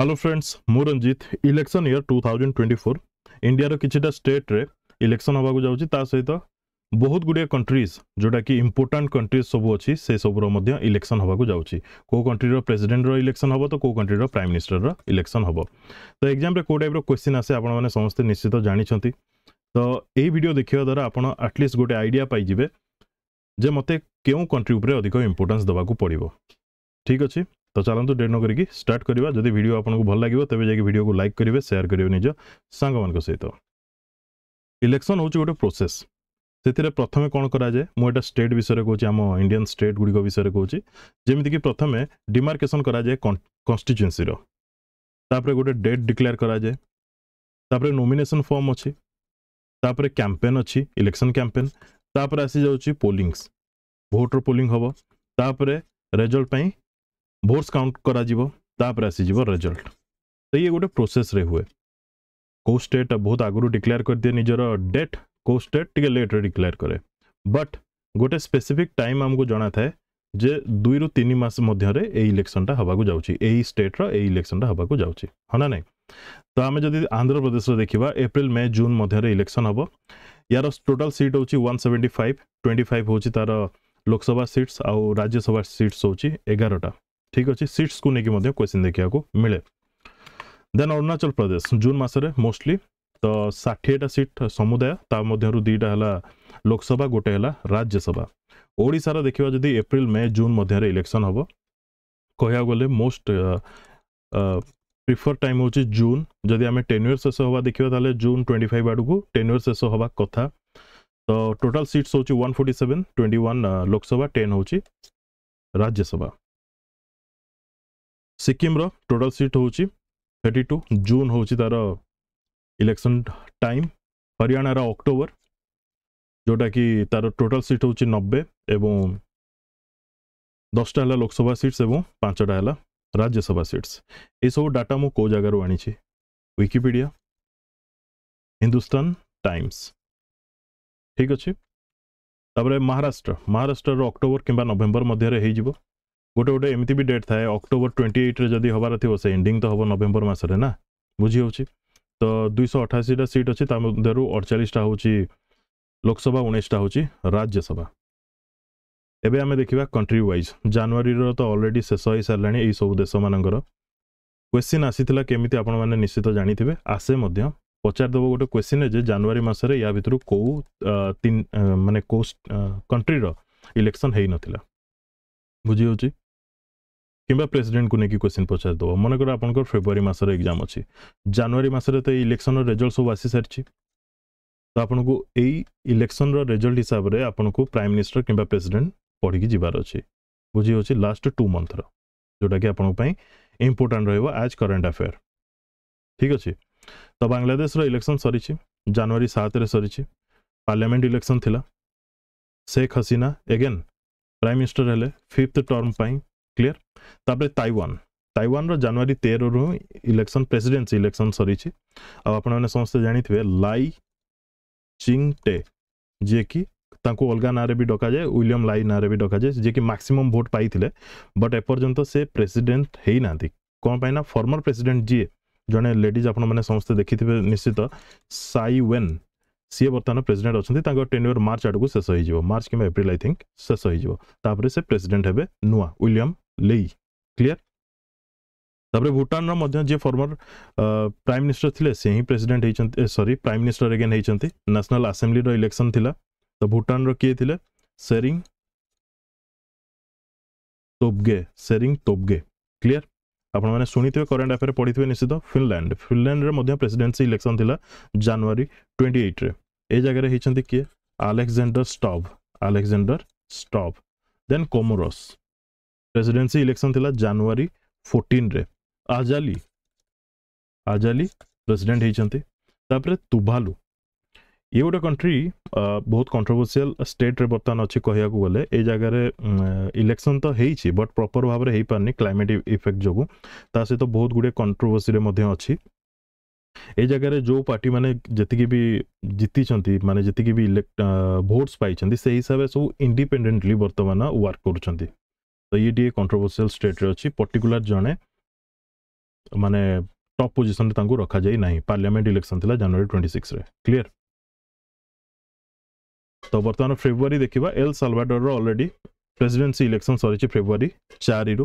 hello friends मु Ranjit election year two thousand twenty four इंडियार किटा स्टेट्रे इलेक्शन होगा जाऊँगी सहित बहुत गुड़े कंट्रीज जोटा कि इंपोर्टाट कंट्रीज सब अच्छी से सबूर इलेक्शन होगा जाऊँगी कौ कंट्रीर प्रेसिडेंटर इलेक्शन हम तो कौ कंट्रीर प्राइम मिनिस्टर इलेक्शन हम तो एक्जाम कौ टाइप क्वेश्चन आसे आप समस्ते निश्चित जानते तो यही भिड देखा द्वारा आप आटलिस्ट गोटे आईडिया पाइबे जे मत क्यों कंट्री उपर अधिक इम्पोर्टान्स देवाक पड़ो ठीक अच्छे ତ ଚାଲନ୍ତୁ ଡେଟ୍ ନକରିକି ଷ୍ଟାର୍ଟ କରିବା ଯଦି ଭିଡ଼ିଓ ଆପଣଙ୍କୁ ଭଲ ଲାଗିବ ତେବେ ଯାଇକି ଭିଡ଼ିଓକୁ ଲାଇକ୍ କରିବେ ସେୟାର କରିବେ ନିଜ ସାଙ୍ଗମାନଙ୍କ ସହିତ ଇଲେକ୍ସନ୍ ହେଉଛି ଗୋଟେ ପ୍ରୋସେସ୍ ସେଥିରେ ପ୍ରଥମେ କ'ଣ କରାଯାଏ ମୁଁ ଏଇଟା ଷ୍ଟେଟ୍ ବିଷୟରେ କହୁଛି ଆମ ଇଣ୍ଡିଆନ୍ ଷ୍ଟେଟ୍ ଗୁଡ଼ିକ ବିଷୟରେ କହୁଛି ଯେମିତିକି ପ୍ରଥମେ ଡିମାର୍କେସନ୍ କରାଯାଏ କନଷ୍ଟିଚୁଏନ୍ସିର ତାପରେ ଗୋଟେ ଡେଟ୍ ଡିକ୍ଲେୟାର କରାଯାଏ ତାପରେ ନୋମିନେସନ୍ ଫର୍ମ ଅଛି ତାପରେ କ୍ୟାମ୍ପେନ୍ ଅଛି ଇଲେକ୍ସନ୍ କ୍ୟାମ୍ପେନ୍ ତାପରେ ଆସିଯାଉଛି ପୋଲିଂସ୍ ଭୋଟ୍ର ପୋଲିଂ ହେବ ତାପରେ ରେଜଲ୍ଟ ପାଇଁ भोट्स काउंट करापर रेजल्ट तो ये गोटे प्रोसेस रे हुए कौ स्टेट बहुत आगु डिक्लेयर कर दिए निजर डेट कौ स्टेट टी लेट्रे डिक्लेयर कै बट गोटे स्पेसीफिक टाइम आमको जना था जे दुई रु तीन मस मध्य इलेक्शन हाबाक जाए स्टेट्र ये इलेक्शन हाबाक जाए हना ना तो आम जब आंध्र प्रदेश देखा एप्रिल मे जून मध्य इलेक्शन हम यार टोटाल सीट हूँ one seventy five twenty five हूँ तार लोकसभा सीट्स आ राज्यसभा सीट्स होगारटा ठीक अच्छे सीट्स को लेकिन क्वेश्चन देखा मिले देन अरुणाचल प्रदेश जून मसरे मोस्टली तो षाठीटा सीट समुदाय ता दुटा है लोकसभा गोटे है राज्यसभा ओडार देखा जी एप्रिल मे जून मध्य इलेक्शन हम कह ग मोस्ट प्रिफर टाइम हूँ जून जदि आम टेन्युअर शेष हाँ देखा तो जून ट्वेंटी फाइव आड़ को टेन्युअर शेष हवा कथा तो टोटाल सीट्स हूँ forty seven twenty one Lok Sabha ten हो राज्यसभा सिक्किम्र टोटल सीट हूँ थर्टी टू जून हूँ तार इलेक्शन टाइम हरियाणार अक्टोबर जोटा कि तार टोटल सीट हूँ नब्बे दसटा है लोकसभा सीट्स और पांचटा है राज्यसभा सीट्स ये सब डाटा मुझ जगार आनी विकिपीडिया हिंदुस्तान टाइम्स ठीक अच्छे तापर महाराष्ट्र महाराष्ट्र अक्टोबर कि नवेम्बर मध्य हो ଗୋଟେ ଗୋଟେ ଏମିତି ବି ଡେଟ୍ ଥାଏ ଅକ୍ଟୋବର ଟ୍ୱେଣ୍ଟି ଏଇଟ୍ରେ ଯଦି ହେବାର ଥିବ ସେ ଏଣ୍ଡିଂ ତ ହେବ ନଭେମ୍ବର ମାସରେ ନା ବୁଝିହେଉଛି ତ ଦୁଇଶହ ଅଠାଅଶୀଟା ସିଟ୍ ଅଛି ତା ମଧ୍ୟରୁ ଅଡ଼ଚାଳିଶଟା ହେଉଛି ଲୋକସଭା ଉଣେଇଶଟା ହେଉଛି ରାଜ୍ୟସଭା ଏବେ ଆମେ ଦେଖିବା କଣ୍ଟ୍ରି ୱାଇଜ୍ ଜାନୁଆରୀର ତ ଅଲରେଡ଼ି ଶେଷ ହୋଇସାରିଲାଣି ଏହି ସବୁ ଦେଶମାନଙ୍କର କ୍ୱେଶ୍ଚିନ୍ ଆସିଥିଲା କେମିତି ଆପଣମାନେ ନିଶ୍ଚିତ ଜାଣିଥିବେ ଆସେ ମଧ୍ୟ ପଚାରିଦେବ ଗୋଟେ କ୍ୱେଶ୍ଚିନ୍ ଯେ ଜାନୁଆରୀ ମାସରେ ୟା ଭିତରୁ କେଉଁ ତିନି ମାନେ କେଉଁ କଣ୍ଟ୍ରିର ଇଲେକ୍ସନ୍ ହୋଇନଥିଲା ବୁଝିହେଉଛି কিংবা প্রেসিডেন্টকু নেকি কোশ্চিন পচারিদেব মনেকর আপনার ফেব্রুয়ারি মাসের এক্সাম অছি জানুয়ারি মাসের তো এই ইলেকশনর রেজল্ট সব আসি সারিছি তো আপনার এই ইলেকশনর রেজল্ট হিসাবে আপনার প্রাইম মিনিষ্টর কিংবা প্রেসিডেন্ট পড়ি যাবার অছি বুঝি হচ্ছে লাস্ট টু মন্থর ଯେଉଁଟାକି ଆପଣଙ୍କ ପାଇଁ ଇମ୍ପୋର୍ଟାଣ୍ଟ ରହିବ ଆଜ୍ କରେଣ୍ଟ ଆଫେୟାର ଠିକ୍ ଅଛି ତ ବାଂଲାଦେଶର ଇଲେକ୍ସନ୍ ସରିଛି ଜାନୁଆରୀ ସାତରେ ସରିଛି ପାର୍ଲାମେଣ୍ଟ ଇଲେକ୍ସନ୍ ଥିଲା Sheikh Hasina again prime minister ହେଲେ ଫିଫ୍ଥ ଟର୍ମ ପାଇଁ क्लीयर तापर ताइवान ताइवान रानुरी तेर इलेक्शन प्रेसीडेन्सी इलेक्शन सरी आपने समस्ते जानते लाई चिंगटे जी कि अलग ना भी डक जाए विलियम लाई ना भी डक जाए जी कि मैक्सीम भोट पाई बट एपर्तंत से प्रेसीडेट होना कौपना फर्मर प्रेसीडेट जीए जड़े लेडिज आप समस्ते देखी थे निश्चित सैन सी बर्तमान प्रेसीडेट अच्छा टेन्यर मार्च आड़ शेष हो मार्च किप्रिल आई थिंक शेष होता से प्रेसीडेट हे नुआ विलियम ले क्लीयर तपर भूटान रे फर्मर प्राइम मिनिस्टर थे से ही प्रेसीडेट होती सरी प्राइम मिनिस्टर एगेन होती न्यासनाल आसेम्ली इलेक्शन थी तो भूटान रे थे सेरिंग तोबगे सेरिंग तोबगे क्लीयर आपने शुणी करेन्ट अफेयर पढ़ी निश्चित फिनलैंड फिनलैंड प्रेसीडेन्सी इलेक्शन थी जानुरी ट्वेंटी एइट्रे जगह होती किए Alexander Stubb Alexander Stubb then Comoros presidency election थी जानुरी फोर्टन आजाली आजाली प्रेसिडेंट होती तुभालू ये गोटे कंट्री बहुत कंट्रोवर्सियल स्टेट रे बर्तमान अच्छे कह गले जगार इलेक्शन तो होती बट प्रपर भाव में हो पारे क्लैमेट इफेक्ट जो सहित तो बहुत गुड़े कंट्रोवर्सी अच्छी ये जगह जो पार्टी मैंने जीक भी जीति मानते जीक भी इलेक् भोट्स पाई से हिसाब से सब इंडिपेडेन्टली बर्तमान वर्क करुँच ତ ଇଏ ଟିକେ କଣ୍ଟ୍ରୋଭର୍ସିଆଲ ଷ୍ଟେଟ୍ରେ ଅଛି ପର୍ଟିକୁଲାର ଜଣେ ମାନେ ଟପ୍ ପୋଜିସନରେ ତାଙ୍କୁ ରଖାଯାଇ ନାହିଁ ପାର୍ଲିଆମେଣ୍ଟ ଇଲେକ୍ସନ୍ ଥିଲା ଜାନୁଆରୀ ଟ୍ୱେଣ୍ଟି ସିକ୍ସରେ କ୍ଲିଅର୍ ତ ବର୍ତ୍ତମାନ ଫେବୃଆରୀ ଦେଖିବା ଏଲ୍ ସାଲଭାଡରର ଅଲରେଡ଼ି ପ୍ରେସିଡେନ୍ସି ଇଲେକ୍ସନ୍ ସରିଛି ଫେବୃଆରୀ ଚାରିରୁ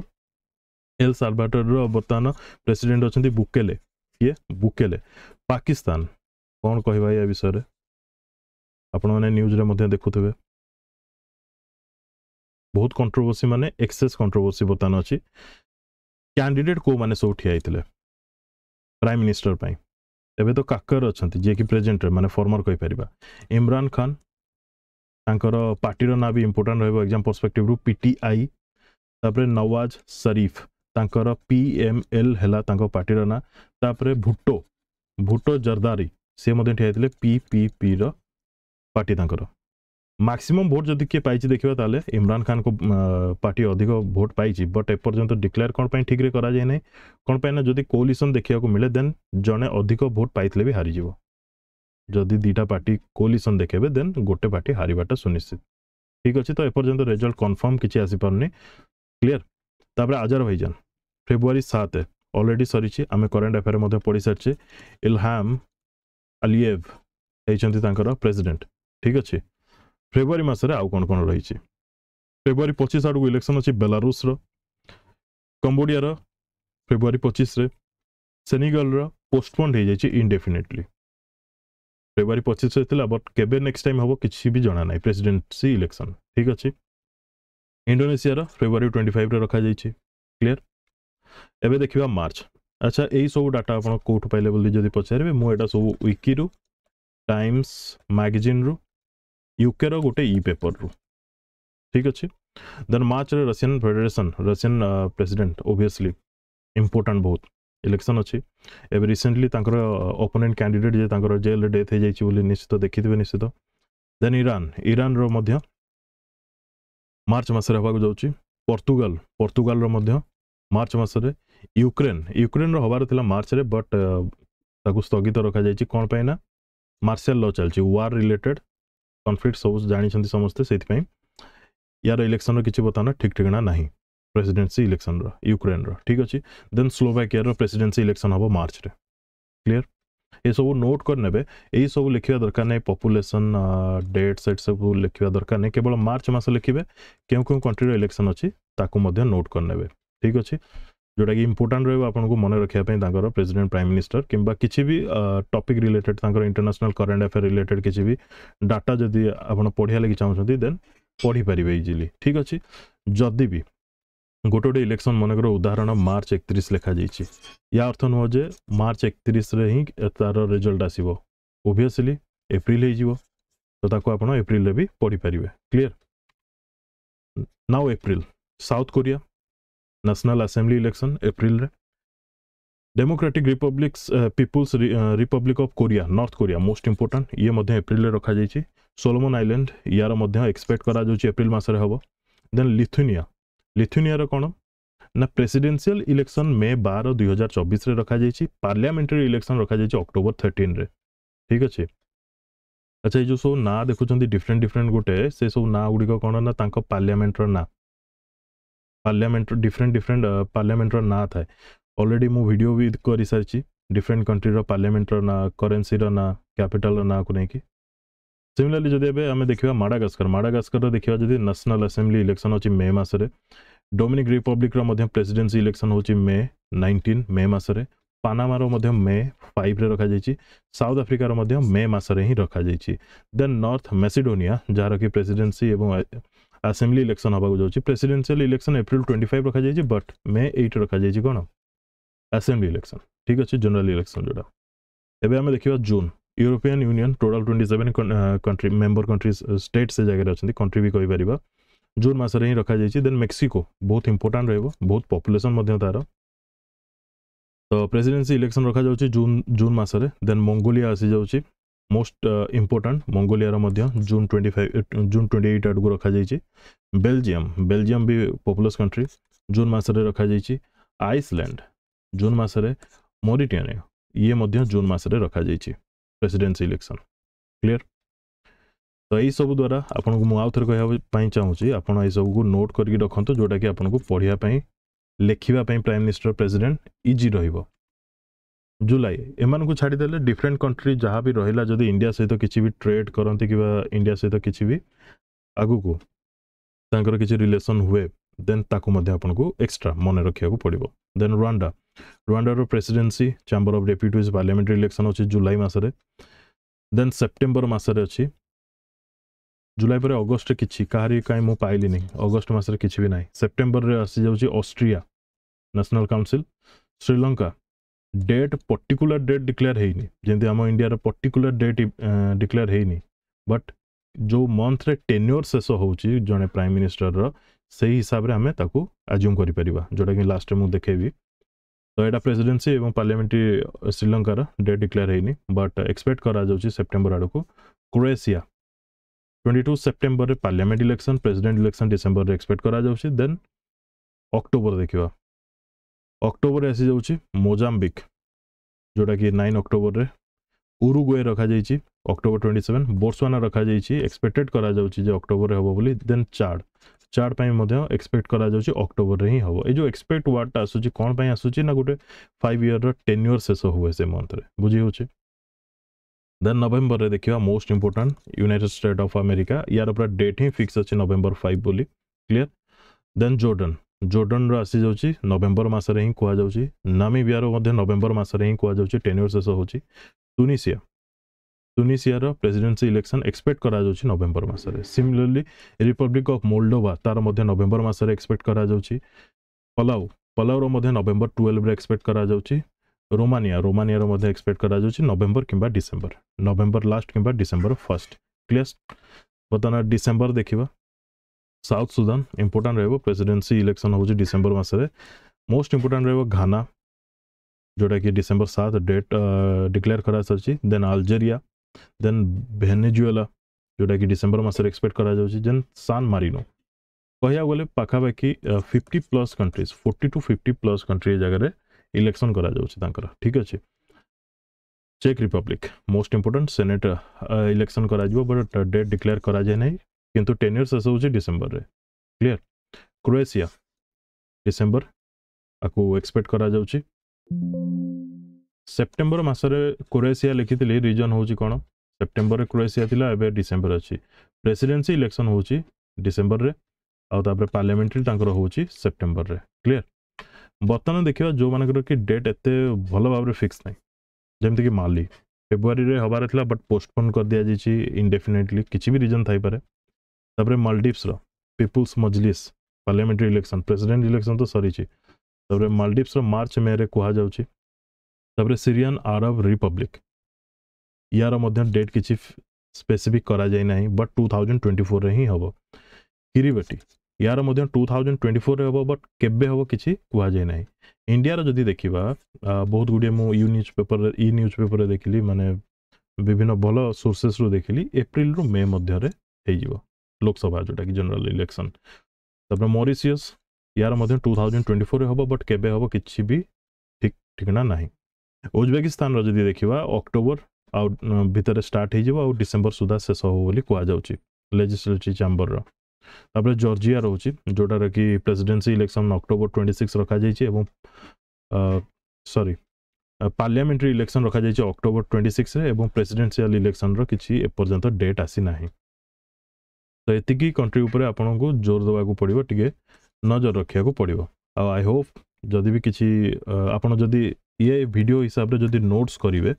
ଏଲ୍ ସାଲଭାଡରର ବର୍ତ୍ତମାନ ପ୍ରେସିଡେଣ୍ଟ ଅଛନ୍ତି ବୁକେଲେ କିଏ ବୁକେଲେ ପାକିସ୍ତାନ କ'ଣ କହିବା ଏ ବିଷୟରେ ଆପଣମାନେ ନ୍ୟୁଜ୍ରେ ମଧ୍ୟ ଦେଖୁଥିବେ ବହୁତ କଣ୍ଟ୍ରୋଭର୍ସି ମାନେ ଏକ୍ସେସ୍ କଣ୍ଟ୍ରୋଭର୍ସି ବର୍ତ୍ତମାନ ଅଛି କ୍ୟାଣ୍ଡିଡେଟ୍ କେଉଁମାନେ ସବୁ ଠିଆ ହେଇଥିଲେ ପ୍ରାଇମ୍ ମିନିଷ୍ଟର ପାଇଁ ଏବେ ତ କାକର ଅଛନ୍ତି ଯିଏକି ପ୍ରେଜେଣ୍ଟରେ ମାନେ ଫର୍ମର କହିପାରିବା ଇମ୍ରାନ୍ ଖାନ୍ ତାଙ୍କର ପାର୍ଟିର ନାଁ ବି ଇମ୍ପୋର୍ଟାଣ୍ଟ ରହିବ ଏକ୍ଜାମ୍ ପର୍ସପେକ୍ଟିଭରୁ ପିଟିଆଇ ତାପରେ ନୱାଜ ସରିଫ ତାଙ୍କର ପି ଏମ୍ ଏଲ୍ ହେଲା ତାଙ୍କ ପାର୍ଟିର ନାଁ ତାପରେ ଭୁଟୋ ଭୁଟୋ ଜର୍ଦାରୀ ସେ ମଧ୍ୟ ଠିଆ ହେଇଥିଲେ ପି ପି ପିର ପାର୍ଟି ତାଙ୍କର ମାକ୍ସିମମ୍ ଭୋଟ୍ ଯଦି କିଏ ପାଇଛି ଦେଖିବା ତାହେଲେ ଇମ୍ରାନ ଖାନଙ୍କ ପାର୍ଟି ଅଧିକ ଭୋଟ୍ ପାଇଛି ବଟ୍ ଏପର୍ଯ୍ୟନ୍ତ ଡିକ୍ଲେୟାର କ'ଣ ପାଇଁ ଠିକ୍ରେ କରାଯାଇ ନାହିଁ କ'ଣ ପାଇଁ ନା ଯଦି କୋଲିସନ୍ ଦେଖିବାକୁ ମିଳେ ଦେନ୍ ଜଣେ ଅଧିକ ଭୋଟ୍ ପାଇଥିଲେ ବି ହାରିଯିବ ଯଦି ଦୁଇଟା ପାର୍ଟି କୋଲିସନ୍ ଦେଖେଇବେ ଦେନ୍ ଗୋଟେ ପାର୍ଟି ହାରିବାଟା ସୁନିଶ୍ଚିତ ଠିକ୍ ଅଛି ତ ଏପର୍ଯ୍ୟନ୍ତ ରେଜଲ୍ଟ କନଫର୍ମ କିଛି ଆସିପାରୁନି କ୍ଲିଅର୍ ତାପରେ ଆଜାରଭାଇଜାନ ଫେବୃଆରୀ ସାତ ଅଲରେଡ଼ି ସରିଛି ଆମେ କରେଣ୍ଟ ଆଫେୟାର ମଧ୍ୟ ପଢ଼ିସାରିଛେ ଇଲହାମ ଆଲିଏଭ୍ ହେଇଛନ୍ତି ତାଙ୍କର ପ୍ରେସିଡେଣ୍ଟ ଠିକ୍ ଅଛି ଫେବୃଆରୀ ମାସରେ ଆଉ କ'ଣ କ'ଣ ରହିଛି ଫେବୃଆରୀ ପଚିଶ ଆଡ଼କୁ ଇଲେକ୍ସନ୍ ଅଛି ବେଲାରୁସ୍ର କମ୍ବୋଡ଼ିଆର ଫେବୃଆରୀ ପଚିଶରେ ସେନିଗଲ୍ର ପୋଷ୍ଟପୋଣ୍ଡ ହେଇଯାଇଛି ଇନଡେଫିନେଟଲି ଫେବୃଆରୀ ପଚିଶରେ ଥିଲା ବଟ୍ କେବେ ନେକ୍ସଟ ଟାଇମ୍ ହେବ କିଛି ବି ଜଣା ନାହିଁ ପ୍ରେସିଡେନ୍ସି ଇଲେକ୍ସନ୍ ଠିକ୍ ଅଛି ଇଣ୍ଡୋନେସିଆର ଫେବୃଆରୀ ଟ୍ୱେଣ୍ଟି ଫାଇଭରେ ରଖାଯାଇଛି କ୍ଲିଅର ଏବେ ଦେଖିବା ମାର୍ଚ୍ଚ ଆଚ୍ଛା ଏଇ ସବୁ ଡାଟା ଆପଣ କେଉଁଠୁ ପାଇଲେ ବୋଲି ଯଦି ପଚାରିବେ ମୁଁ ଏଇଟା ସବୁ ୱିକିରୁ ଟାଇମ୍ସ ମ୍ୟାଗାଜିନ୍ରୁ ୟୁକେର ଗୋଟେ ଇ ପେପରରୁ ଠିକ୍ ଅଛି ଦେନ୍ ମାର୍ଚ୍ଚରେ Russian federation Russian president obviously important ବହୁତ ଇଲେକ୍ସନ୍ ଅଛି ଏବେ ରିସେଣ୍ଟଲି ତାଙ୍କର ଅପୋନେଣ୍ଟ କ୍ୟାଣ୍ଡିଡେଟ୍ ଯେ ତାଙ୍କର ଜେଲ୍ରେ ଡେଥ୍ ହେଇଯାଇଛି ବୋଲି ନିଶ୍ଚିତ ଦେଖିଥିବେ ନିଶ୍ଚିତ ଦେନ୍ ଇରାନ ଇରାନର ମଧ୍ୟ ମାର୍ଚ୍ଚ ମାସରେ ହେବାକୁ ଯାଉଛି ପର୍ତ୍ତୁଗାଲ ପର୍ତ୍ତୁଗାଲର ମଧ୍ୟ ମାର୍ଚ୍ଚ ମାସରେ ୟୁକ୍ରେନ୍ ୟୁକ୍ରେନ୍ର ହେବାର ଥିଲା ମାର୍ଚ୍ଚରେ ବଟ୍ ତାକୁ ସ୍ଥଗିତ ରଖାଯାଇଛି କ'ଣ ପାଇଁ ନା ମାର୍ସିଆଲ ଲ ଚାଲିଛି ୱାର୍ ରିଲେଟେଡ୍ कनफ्लिक्ट सब जानते समस्ते से यार इलेक्शन रि बताना ठिक ठिकना ना प्रेसीडेन्सी इलेक्शन रुक्रेन रिक अच्छे देन स्लोभाकिर प्रेसीडेन्सी इलेक्शन हम मार्च रे क्लीयर ये सब नोट करने यही सब लिखा दरकार नहीं पपुलेसन डेट सेट सब लिखा दरकार नहीं केवल मार्च मस लिखे क्यों क्यों कंट्री इलेक्शन अच्छी ताकू नोट करने ठीक अच्छे ଯେଉଁଟାକି ଇମ୍ପୋର୍ଟାଣ୍ଟ ରହିବ ଆପଣଙ୍କୁ ମନେ ରଖିବା ପାଇଁ ତାଙ୍କର ପ୍ରେସିଡେଣ୍ଟ ପ୍ରାଇମ୍ ମିନିଷ୍ଟର କିମ୍ବା କିଛି ବି ଟପିକ୍ ରିଲେଟେଡ୍ ତାଙ୍କର ଇଣ୍ଟରନ୍ୟାସନାଲ୍ କରେଣ୍ଟ ଆଫେୟାର ରିଲେଟେଡ୍ କିଛି ବି ଡାଟା ଯଦି ଆପଣ ପଢ଼ିବା ଲାଗି ଚାହୁଁଛନ୍ତି ଦେନ୍ ପଢ଼ିପାରିବେ ଇଜିଲି ଠିକ୍ ଅଛି ଯଦି ବି ଗୋଟେ ଗୋଟେ ଇଲେକ୍ସନ୍ ମନେକର ଉଦାହରଣ ମାର୍ଚ୍ଚ ଏକତିରିଶ ଲେଖାଯାଇଛି ୟା ଅର୍ଥ ନୁହଁ ଯେ ମାର୍ଚ୍ଚ ଏକତିରିଶରେ ହିଁ ତା'ର ରେଜଲ୍ଟ ଆସିବ ଓଭିୟସଲି ଏପ୍ରିଲ ହେଇଯିବ ତ ତାକୁ ଆପଣ ଏପ୍ରିଲରେ ବି ପଢ଼ିପାରିବେ clear now April South Korea national assembly election April रे democratic republics people's republic of Korea North Korea most important ये अप्रैल एप्रिल रखा जाइए सोलोमन आइलैंड यार मध्य एक्सपेक्ट करा अप्रैल एप्रिल मासरे हबो देन लिथुनिया लिथुनिया रो कोन ना प्रेसिडेंशियल इलेक्शन मे 12 2024 रे रखा जाइछि पार्लियामेंटरी इलेक्शन रखा जाइछि अक्टोबर 13 रे ठीक अछि अच्छा ये जो सब ना देखुं डिफरेन्ट डिफरेन्ट गोटे से सब ना गुड़िक कौन ना पार्लियामेंटर ना पार्लियामेंट डिफरेन्ट डिफरेन्ट पार्लियामेंटर नाँ था अलरेडी मुझे भिडियो भी सारी डिफरेन्ट कंट्रीर पार्लियामेंटर ना करेन्सीर ना कैपिटाल ना को लेकिन सिमिलरली जब आम देखा माडागास्कर माडागास्कर देखा जब न्यासनाल आसेम्बली इलेक्शन अच्छी मे मस डोमिनिक रिपब्लिक प्रेसीडेन्सी इलेक्शन हो मे नाइंटीन मे मस पानामार मे फाइव ଫାଇଭରେ ରଖାଯାଇଛି ସାଉଥ୍ ଆଫ୍ରିକାର ମଧ୍ୟ ମେ ମାସରେ ହିଁ देन नर्थ मेसीडोनिया ମେସିଡୋନିଆ ଯାହାର ଆସେମ୍ବଲି ଇଲେକ୍ସନ୍ ହେବାକୁ ଯାଉଛି presidential election April twenty five ରଖାଯାଇଛି ବଟ୍ ମେ ଏଇଟ୍ ରଖାଯାଇଛି କ'ଣ ଆସେମ୍ବଲି ଇଲେକ୍ସନ୍ ଠିକ୍ ଅଛି ଜେନେରାଲ ଇଲେକ୍ସନ୍ ଯେଉଁଟା ଏବେ ଆମେ ଦେଖିବା June European Union total twenty seven country member country state ସେ ଜାଗାରେ ଅଛନ୍ତି କଣ୍ଟ୍ରି ବି କହିପାରିବା ଜୁନ୍ ମାସରେ ହିଁ ରଖାଯାଇଛି ଦେନ୍ ମେକ୍ସିକୋ ବହୁତ ଇମ୍ପୋର୍ଟାଣ୍ଟ ରହିବ ବହୁତ ପପୁଲେସନ୍ ମଧ୍ୟ ତା'ର ତ ପ୍ରେସିଡେନ୍ସି ଇଲେକ୍ସନ୍ ରଖାଯାଉଛି ଜୁନ୍ ଜୁନ୍ ମାସରେ ଦେନ୍ ମଙ୍ଗୋଲିଆ ଆସିଯାଉଛି মোস্ট ইম্পর্টাট মঙ্গোলিয়ার মধ্য June twenty five June twenty eight আড়ক রখাଯାଇଛି বেলজিয়াম বেলজিয়াম বি পপুলস কন্ট্রি জুন মাসরে রখাଯାଇଛି আইসল্যান্ড জুন মাসরে মরিটিয়ানিয়া ইয়ে মধ্য জুন মাসরে রখাଯାଇଛି প্রেসিডেন্সি ইলেকশন ক্লিয়ার তো এইসব দ্বারা আপনার মু আউথরে কহা চাহুছি আপনার এইসবু নোট করি রখত যেটা কি আপনার পড়া লেখা প্রাইম মিনিষ্টর প্রেসিডেন্ট ইজি রহব ଜୁଲାଇ ଏମାନଙ୍କୁ ଛାଡ଼ିଦେଲେ ଡିଫରେଣ୍ଟ କଣ୍ଟ୍ରି ଯାହା ବି ରହିଲା ଯଦି ଇଣ୍ଡିଆ ସହିତ କିଛି ବି ଟ୍ରେଡ୍ କରନ୍ତି କିମ୍ବା ଇଣ୍ଡିଆ ସହିତ କିଛି ବି ଆଗକୁ ତାଙ୍କର କିଛି ରିଲେସନ୍ ହୁଏ ଦେନ୍ ତାକୁ ମଧ୍ୟ ଆପଣଙ୍କୁ ଏକ୍ସଟ୍ରା ମନେ ରଖିବାକୁ ପଡ଼ିବ ଦେନ୍ ରୁଆଣ୍ଡା ରୁଆଣ୍ଡାର presidency chamber of deputies parliamentary election ଅଛି ଜୁଲାଇ ମାସରେ ଦେନ୍ ସେପ୍ଟେମ୍ବର ମାସରେ ଅଛି ଜୁଲାଇ ପରେ ଅଗଷ୍ଟରେ କିଛି କାହାରି କାହିଁ ମୁଁ ପାଇଲିନି ଅଗଷ୍ଟ ମାସରେ କିଛି ବି ନାହିଁ ସେପ୍ଟେମ୍ବରରେ ଆସିଯାଉଛି Austria national council Sri Lanka date particular date declare है जमी आम इंडिया पर्टिकुलर डेट डिक्लेयर है बट जो मंथ्रे टेन्योर शेष हो जड़े प्राइम मिनिस्टर से हिसाब से आम आज्यूम कर जोटा कि लास्ट मुझे देखेबी तो ये प्रेसीडेन्सी पार्लियामेंट्री श्रीलंकार डेट डिक्लेयर है बट एक्सपेक्ट कर सेप्टेम्बर आड़ को क्रोएसिया 22 टू सेप्टेम्बर में parliament election president election December में एक्सपेक्ट कर देन अक्टोबर देखा अक्टोबर आसी जा मोजाम्बिक जोटा कि नाइन अक्टोबर में उरुगुए रखा अक्टोबर ट्वेंटी सेवेन बोर्सवाना रखा जाक्सपेक्टेड कर अक्टोबर हे देन चार्ड चार्ड परसपेक्ट करोबर में ही हम ये जो एक्सपेक्ट वार्ड आसूस कौन आसूस ना गोटे फाइव इयर रेन इयर शेष हुए से मन्थ में बुझी हो देन नवेम्बर में देखा most important United State of America यार पूरा डेट ही फिक्स अच्छे नवेम्बर फाइव बोली क्लीयर देन जोर्डन जोर्डन रसी नवेम्बर मसरे हिं कौन नामी नवेम्बर मसरे हिं कौन टेन्योर शेष होनीसीआ तुनिसीआर प्रेसीडेन्सी इलेक्शन एक्सपेक्ट कर नवेम्बर मसरे सिमिलरली रिपब्लिक अफ मोलडोवा तार नवेम्बर मसरे एक्सपेक्ट कर पलाऊ पलाऊर नवेम्बर टुवेल्व एक्सपेक्ट कर रोमानिया रोमानियार एक्सपेक्ट कर नवेम्बर किंवा डिसेम्बर नवेम्बर लास्ट किंवा डिसेम्बर फर्स्ट क्लीयर बर्तमान डिसेम्बर देखा साउथ सुदान इम्पोर्टाट रहा प्रेसीडेन्सी इलेक्शन हूँ डिसेम्बर मसरे मोस्ट इम्पोर्टाट रहा घाना जोटा कि डिसेम्बर सात डेट डिक्लेयर कर सारी देन अल्जेरिया देन भेनेजुएला जोटा कि डिसेम्बर मसपेक्ट कर देन सान मारिनो कह गले पखापाखि fifty plus countries forty two fifty plus country जगह इलेक्शन कर ठीक अच्छे चेक republic most important senate election but date declare कराए ना किंतु टेन इयर्स आस डिसेंबर रे क्लीयर क्रोएशिया डिसेंबर आपको एक्सपेक्ट करा कर सेप्टेम्बर मसरे क्रोएशिया लिखी थी रिजन हूँ कौन सेप्टेम्बर क्रोएशिया थिला एवं डिसेम्बर अच्छी प्रेसीडेन्सी इलेक्शन हूँ डिसेंबर रे आउे पार्लियामेंट्री तर हूँ सेप्टेम्बर में क्लीयर बर्तमान देखा जो मान कि डेट एत भल भाव फिक्स ना जमीक माली फेब्रुआरी में हबार बट पोस्टपोन कर दिया दिजाई इनडेफिनेटली किसी भी रिजन थपे तापर Maldives people's Majlis parliamentary election president election तो सरी मालडीवस मार्च मेरे कहुपर सीरीयन आरब रिपब्लिक यार डेट किसी स्पेसीफिक ना but two thousand twenty four में ही हम किरीबी यार टू थाउजेंड ट्वेंटी फोर में हम बट के हम किसी कहुए ना इंडिया जदि देखा बहुत गुड यूज पेपर इ न्यूज पेपर देखिली देख मानने विभिन्न भल सोर्सेस देख ली एप्रिल मे मध्य हो लोकसभा जोटा कि जनरल इलेक्शन मरीसीयस यार टू थाउजेंड ट्वेंटी फोर हम बट के हम कि भी ठीक ठिकना ना उजबेकिस्तान जी देखा अक्टोबर आउ भर स्टार्ट आउ डिसेंबर सुधा शेष होली कहुच्छे चैंबर तापर जर्जि रोचे जोटार कि presidency election October twenty six रखा जाए सरी पार्लियामेंट्री इलेक्शन रखा जाइए October twenty six presidency election रिछ एपर्तंत डेट आसी ना ତ ଏତିକି କଣ୍ଟ୍ରି ଉପରେ ଆପଣଙ୍କୁ ଜୋର ଦେବାକୁ ପଡ଼ିବ ଟିକେ ନଜର ରଖିବାକୁ ପଡ଼ିବ ଆଉ ଆଇ ହୋପ୍ ଯଦି ବି କିଛି ଆପଣ ଯଦି ଇଏ ଭିଡ଼ିଓ ହିସାବରେ ଯଦି ନୋଟ୍ସ କରିବେ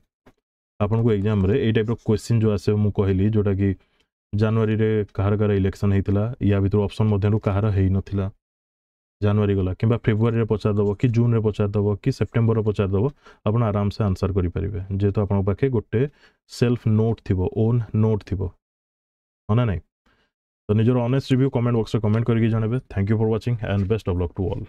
ଆପଣଙ୍କୁ ଏକ୍ଜାମ୍ରେ ଏଇ ଟାଇପ୍ର କ୍ୱେଶ୍ଚିନ୍ ଯେଉଁ ଆସିବ ମୁଁ କହିଲି ଯେଉଁଟାକି ଜାନୁଆରୀରେ କାହାର କାହାର ଇଲେକ୍ସନ୍ ହେଇଥିଲା ୟା ଭିତରୁ ଅପସନ୍ ମଧ୍ୟରୁ କାହାର ହେଇନଥିଲା ଜାନୁଆରୀ ଗଲା କିମ୍ବା ଫେବୃଆରୀରେ ପଚାରିଦେବ କି ଜୁନ୍ରେ ପଚାରିଦେବ କି ସେପ୍ଟେମ୍ବରରେ ପଚାରିଦେବ ଆପଣ ଆରାମସେ ଆନ୍ସର୍ କରିପାରିବେ ଯେହେତୁ ଆପଣଙ୍କ ପାଖେ ଗୋଟେ ସେଲ୍ଫ ନୋଟ୍ ଥିବ ଓନ୍ ନୋଟ୍ ଥିବ ହଁ ନା ନାହିଁ तो 니저 অনে스트 리뷰 কমেন্ট বক্সে কমেন্ট করকে জানাবে thank you for watching and best of luck to all